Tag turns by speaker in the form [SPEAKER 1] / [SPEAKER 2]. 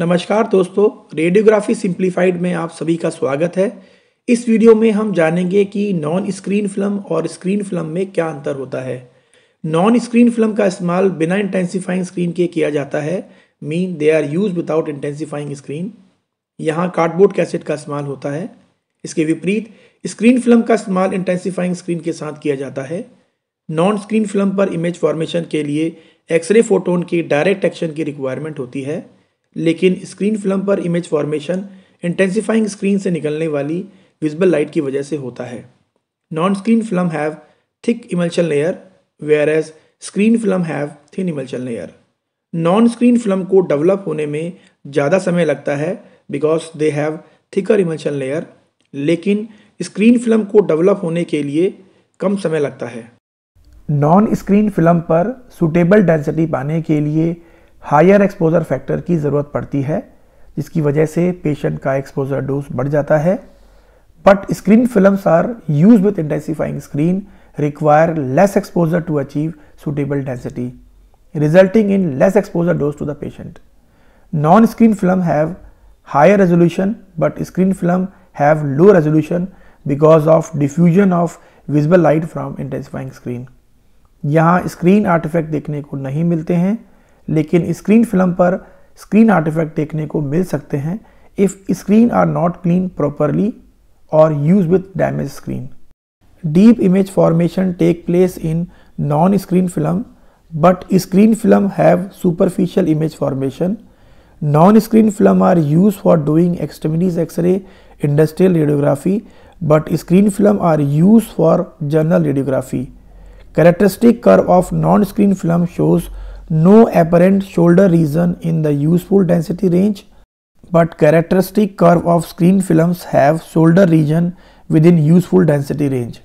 [SPEAKER 1] नमस्कार दोस्तों radiography simplified में आप सभी का स्वागत है इस वीडियो में हम जानेंगे कि नॉन स्क्रीन फिल्म और स्क्रीन फिल्म में क्या अंतर होता है नॉन स्क्रीन फिल्म का इस्तेमाल बिना इंटेंसीफाइंग स्क्रीन के किया जाता है mean they are use without intensifying screen यहाँ कार्डबोर्ड कैसेट का इस्तेमाल होता है इसके विपरीत स्क्रीन फिल्म का इस्तेमाल इंटेंसीफाइंग स्क्रीन के साथ किया जाता है नॉन स्क्रीन फिल्म पर इमेज फॉर्मेशन के लिए एक्सरे फोटोन की डायरेक्ट एक्शन की रिक्वायरमेंट होती है लेकिन स्क्रीन फिल्म पर इमेज फॉर्मेशन इंटेंसिफाइंग स्क्रीन से निकलने वाली विजिबल लाइट की वजह से होता है non screen film have thick emulsion layer whereas screen film have thin emulsion layer non screen film को डेवलप होने में ज़्यादा समय लगता है because they have thicker emulsion layer लेकिन स्क्रीन फिल्म को डेवलप होने के लिए कम समय लगता है नॉन स्क्रीन फिल्म पर सुटेबल डेंसिटी पाने के लिए हायर एक्सपोजर फैक्टर की ज़रूरत पड़ती है जिसकी वजह से पेशेंट का एक्सपोजर डोज बढ़ जाता है but screen film are use with intensifying screen require less exposure to achieve suitable density resulting in less exposure dose to the patient non screen film have higher resolution but screen film have low resolution because of diffusion of visible light from intensifying screen यहाँ screen art effect देखने को नहीं मिलते हैं लेकिन screen film पर screen artifact देखने को मिल सकते हैं if screen are not clean properly और use with damage screen deep image formation take place in non screen film but screen film have superficial image formation non screen film are use for doing extremities x ray industrial radiography but screen film are use for general radiography characteristic curve of non screen film shows no apparent shoulder region in the useful density range, but characteristic curve of screen films have shoulder region within useful density range.